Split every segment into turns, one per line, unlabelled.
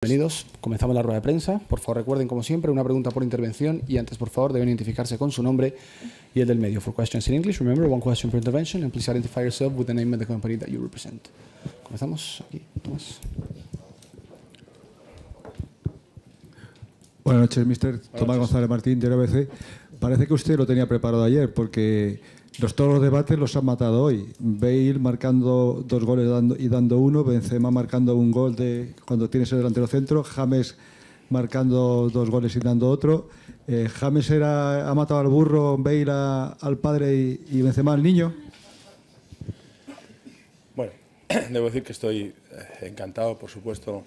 Bienvenidos, comenzamos la rueda de prensa. Por favor, recuerden, como siempre, una pregunta por intervención y antes, por favor, deben identificarse con su nombre y el del medio. For questions in English, remember, one question per intervention and please identify yourself with the name of the company that you represent. Comenzamos aquí, Tomás. Buenas noches, Mr. Tomás González Martín, de ABC. Parece que usted lo tenía preparado ayer, porque los, todos los debates los han matado hoy. Bale marcando dos goles y dando uno, Benzema marcando un gol de cuando tiene ese delantero centro, James marcando dos goles y dando otro. Eh, James era, ha matado al burro, Bale al padre y, y, Benzema al niño. Bueno, debo decir que estoy eh, encantado, por supuesto,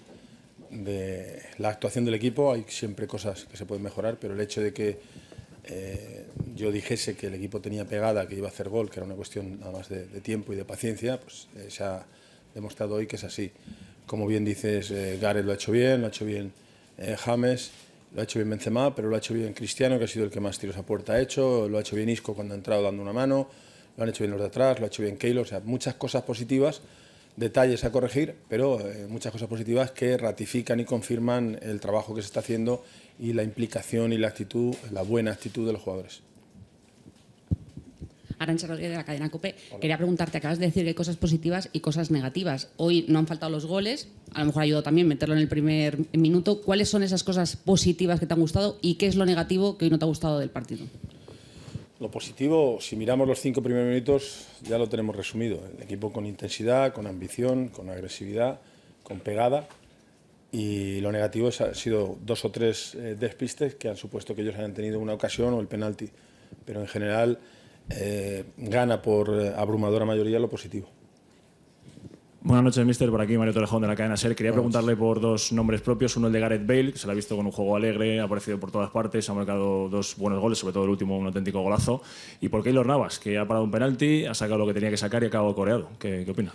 de la actuación del equipo. Hay siempre cosas que se pueden mejorar, pero el hecho de que eh, yo dijese que el equipo tenía pegada, que iba a hacer gol, que era una cuestión nada más de, tiempo y de paciencia, pues eh, se ha demostrado hoy que es así. Como bien dices, eh, Gareth lo ha hecho bien, lo ha hecho bien James, lo ha hecho bien Benzema, pero lo ha hecho bien Cristiano, que ha sido el que más tiros a puerta ha hecho, lo ha hecho bien Isco cuando ha entrado dando una mano, lo han hecho bien los de atrás, lo ha hecho bien Keylor, o sea, muchas cosas positivas detalles a corregir, pero eh, muchas cosas positivas que ratifican y confirman el trabajo que se está haciendo y la implicación y la actitud, la buena actitud de los jugadores. Arancha Rodríguez de la cadena COPE. Quería preguntarte, acabas de decir que hay cosas positivas y cosas negativas. Hoy no han faltado los goles, a lo mejor ayudado también meterlo en el primer minuto. ¿Cuáles son esas cosas positivas que te han gustado y qué es lo negativo que hoy no te ha gustado del partido? Lo positivo, si miramos los cinco primeros minutos, ya lo tenemos resumido. El equipo con intensidad, con ambición, con agresividad, con pegada. Y lo negativo ha sido dos o tres eh, despistes que han supuesto que ellos hayan tenido una ocasión o el penalti. Pero en general eh, gana por eh, abrumadora mayoría lo positivo. Buenas noches, mister. Por aquí Mario Torrejón de la cadena SER. Quería preguntarle por dos nombres propios. Uno el de Gareth Bale, que se lo ha visto con un juego alegre, ha aparecido por todas partes, ha marcado dos buenos goles, sobre todo el último, un auténtico golazo. Y por Keylor Navas, que ha parado un penalti, ha sacado lo que tenía que sacar y ha acabado coreado. ¿Qué, qué opina?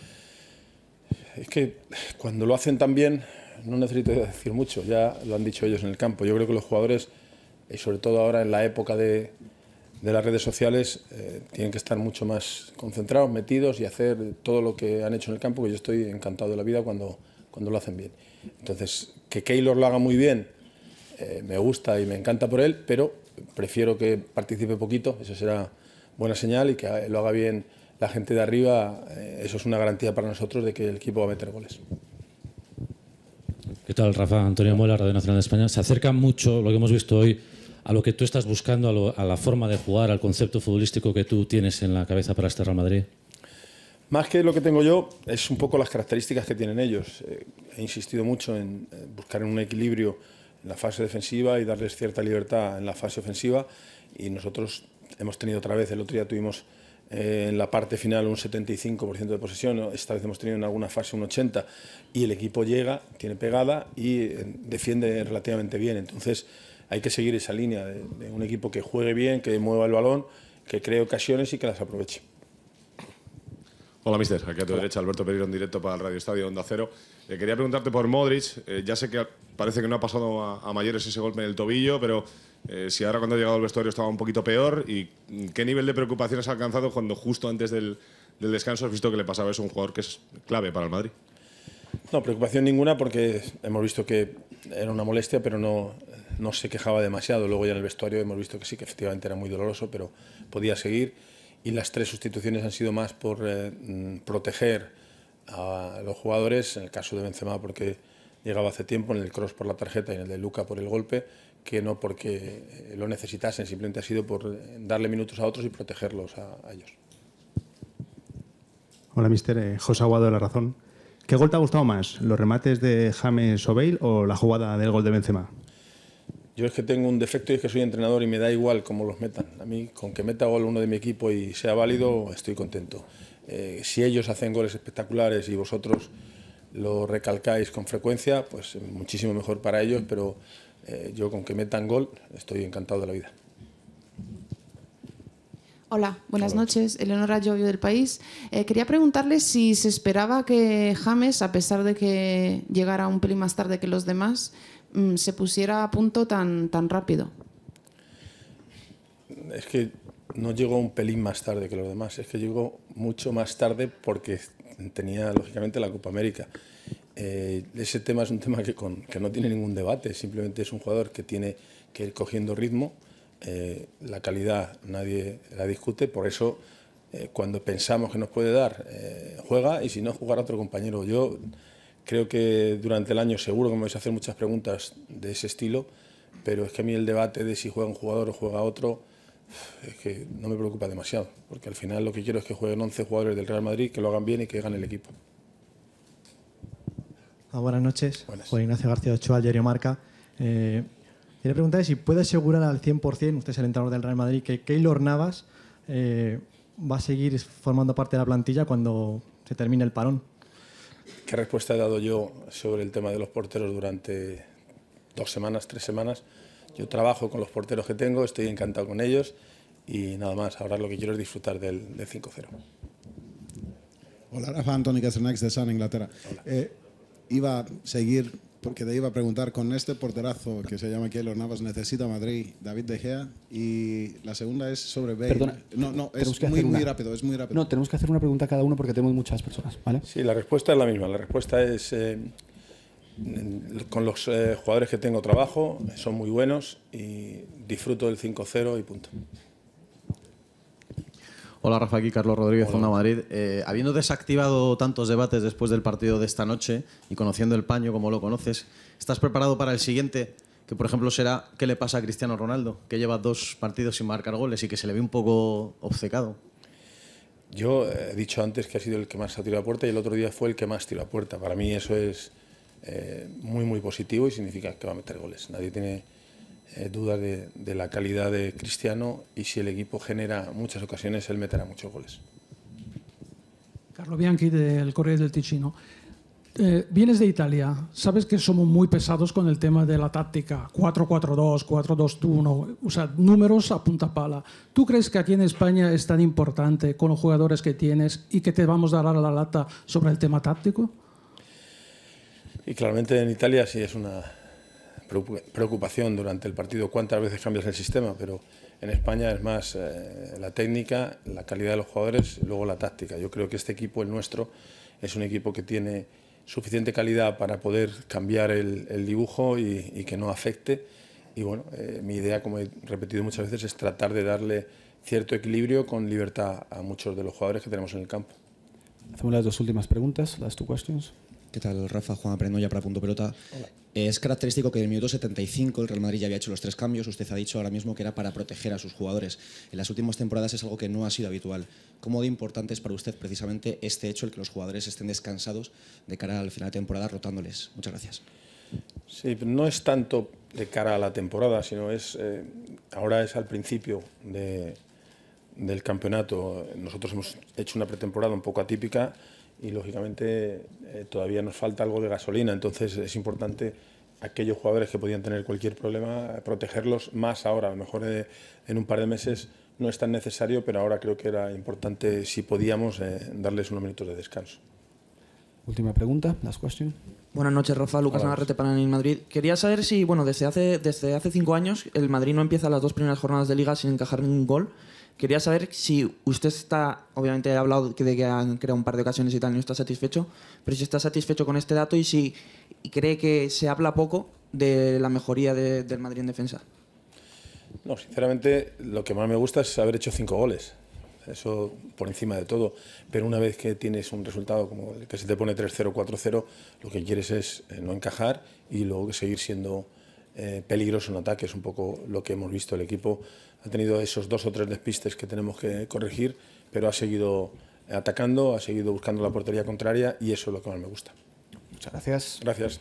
Es que cuando lo hacen tan bien, no necesito decir mucho, ya lo han dicho ellos en el campo. Yo creo que los jugadores, y eh, sobre todo ahora en la época de, de las redes sociales eh, tienen que estar mucho más concentrados, metidos y hacer todo lo que han hecho en el campo, que yo estoy encantado de la vida cuando, cuando lo hacen bien. Entonces, que Keylor lo haga muy bien, eh, me gusta y me encanta por él, pero prefiero que participe poquito, esa será buena señal, y que lo haga bien la gente de arriba, eh, eso es una garantía para nosotros de que el equipo va a meter goles. ¿Qué tal, Rafa? Antonio Muela, Radio Nacional de España. Se acerca mucho lo que hemos visto hoy a lo que tú estás buscando, a, la forma de jugar, al concepto futbolístico que tú tienes en la cabeza para este Real Madrid? Más que lo que tengo yo, es un poco las características que tienen ellos. Eh, he insistido mucho en buscar un equilibrio en la fase defensiva y darles cierta libertad en la fase ofensiva. Y nosotros hemos tenido otra vez, el otro día tuvimos eh, en la parte final un 75% de posesión, esta vez hemos tenido en alguna fase un 80% y el equipo llega, tiene pegada y eh, defiende relativamente bien. Entonces, hay que seguir esa línea de, un equipo que juegue bien, que mueva el balón, que cree ocasiones y que las aproveche. Hola, mister. Aquí a tu derecha, Alberto Pereiro, directo para el Radio Estadio Onda Cero. Eh, quería preguntarte por Modric. Eh, ya sé que parece que no ha pasado a, mayores ese golpe en el tobillo, pero eh, si ahora cuando ha llegado al vestuario estaba un poquito peor, ¿y mm, qué nivel de preocupación has alcanzado cuando justo antes del, del descanso has visto que le pasaba eso a un jugador que es clave para el Madrid? No, preocupación ninguna porque hemos visto que era una molestia, pero no, no se quejaba demasiado. Luego ya en el vestuario hemos visto que sí, que efectivamente era muy doloroso, pero podía seguir. Y las tres sustituciones han sido más por eh, mm, proteger a los jugadores, en el caso de Benzema porque llegaba hace tiempo, en el cross por la tarjeta y en el de Luca por el golpe, que no porque eh, lo necesitasen, simplemente ha sido por eh, darle minutos a otros y protegerlos a, ellos. Hola, mister. José Aguado de La Razón. ¿Qué gol te ha gustado más? ¿Los remates de James O'Bale o la jugada del gol de Benzema? Yo es que tengo un defecto y es que soy entrenador y me da igual cómo los metan. A mí, con que meta gol uno de mi equipo y sea válido, estoy contento. Eh, si ellos hacen goles espectaculares y vosotros lo recalcáis con frecuencia, pues muchísimo mejor para ellos, pero eh, yo con que metan gol estoy encantado de la vida. Hola, buenas noches. Eleonora Llovio del País. Eh, quería preguntarle si se esperaba que James, a pesar de que llegara un pelín más tarde que los demás, mm, se pusiera a punto tan, tan rápido. Es que no llegó un pelín más tarde que los demás, es que llegó mucho más tarde porque tenía, lógicamente, la Copa América. Eh, ese tema es un tema que, que no tiene ningún debate, simplemente es un jugador que tiene que ir cogiendo ritmo eh, la calidad nadie la discute, por eso eh, cuando pensamos que nos puede dar, eh, juega y si no, jugar otro compañero. Yo creo que durante el año seguro que me vais a hacer muchas preguntas de ese estilo, pero es que a mí el debate de si juega un jugador o juega otro es que no me preocupa demasiado, porque al final lo que quiero es que jueguen 11 jugadores del Real Madrid, que lo hagan bien y que ganen el equipo. Ah, buenas noches. Ignacio García Ochoa, Diario Marca. Quería preguntarle si puede asegurar al 100%, usted es el entrenador del Real Madrid, que Keylor Navas eh, va a seguir formando parte de la plantilla cuando se termine el parón. ¿Qué respuesta he dado yo sobre el tema de los porteros durante dos semanas, tres semanas? Yo trabajo con los porteros que tengo, estoy encantado con ellos y nada más. Ahora lo que quiero es disfrutar del, 5-0. Hola, Rafa Anthony de San Inglaterra. Eh, iba a seguir porque te iba a preguntar, con este porterazo que se llama Keylor Navas, necesita Madrid, David De Gea, y la segunda es sobre Bale. Perdona, no, no, es muy, rápido, es muy rápido. No, tenemos que hacer una pregunta a cada uno porque tenemos muchas personas, ¿vale? Sí, la respuesta es la misma, la respuesta es... Eh, con los eh, jugadores que tengo trabajo, son muy buenos y disfruto del 5-0 y punto. Hola Rafa, aquí Carlos Rodríguez, Zona Madrid. Eh, habiendo desactivado tantos debates después del partido de esta noche y conociendo el paño como lo conoces, ¿estás preparado para el siguiente? Que por ejemplo será ¿qué le pasa a Cristiano Ronaldo? Que lleva dos partidos sin marcar goles y que se le ve un poco obcecado. Yo eh, he dicho antes que ha sido el que más ha tirado la puerta y el otro día fue el que más tiró la puerta. Para mí eso es eh, muy, muy positivo y significa que va a meter goles. Nadie tiene eh, duda de, la calidad de Cristiano y si el equipo genera muchas ocasiones, él meterá muchos goles. Carlo Bianchi del Correo del Ticino. Eh, vienes de Italia, sabes que somos muy pesados con el tema de la táctica, 4-4-2, 4-2-1, o sea, números a punta pala. ¿Tú crees que aquí en España es tan importante con los jugadores que tienes y que te vamos a dar a la lata sobre el tema táctico? Y claramente en Italia sí es una, preocupación durante el partido cuántas veces cambias el sistema, pero en España es más eh, la técnica, la calidad de los jugadores, luego la táctica. Yo creo que este equipo, el nuestro, es un equipo que tiene suficiente calidad para poder cambiar el, dibujo y, que no afecte. Y bueno, eh, mi idea, como he repetido muchas veces, es tratar de darle cierto equilibrio con libertad a muchos de los jugadores que tenemos en el campo. Hacemos las dos últimas preguntas, las two questions. ¿Qué tal, Rafa? Juan ya para Punto Pelota. Es característico que en el minuto 75 el Real Madrid ya había hecho los tres cambios. Usted ha dicho ahora mismo que era para proteger a sus jugadores. En las últimas temporadas es algo que no ha sido habitual. ¿Cómo de importante es para usted precisamente este hecho, el que los jugadores estén descansados de cara al final de temporada rotándoles? Muchas gracias. Sí, no es tanto de cara a la temporada, sino es eh, ahora es al principio del campeonato. Nosotros hemos hecho una pretemporada un poco atípica y lógicamente eh, todavía nos falta algo de gasolina, entonces es importante aquellos jugadores que podían tener cualquier problema, protegerlos más ahora, a lo mejor eh, en un par de meses no es tan necesario, pero ahora creo que era importante, si podíamos, eh, darles unos minutos de descanso. Última pregunta, last question. Buenas noches, Rafa. Lucas Narrete Navarrete para el Madrid. Quería saber si, bueno, desde hace, desde hace cinco años el Madrid no empieza las dos primeras jornadas de liga sin encajar ningún gol. Quería saber si usted está, obviamente ha hablado de que han creado un par de ocasiones y tal, no está satisfecho, pero si está satisfecho con este dato y si cree que se habla poco de la mejoría del Madrid en defensa. No, sinceramente lo que más me gusta es haber hecho cinco goles. Eso por encima de todo. Pero una vez que tienes un resultado como el que se te pone 3-0, 4-0, lo que quieres es eh, no encajar y luego seguir siendo eh, peligroso en ataque, es un poco lo que hemos visto. El equipo ha tenido esos dos o tres despistes que tenemos que corregir, pero ha seguido atacando, ha seguido buscando la portería contraria y eso es lo que más me gusta. Muchas gracias. Gracias.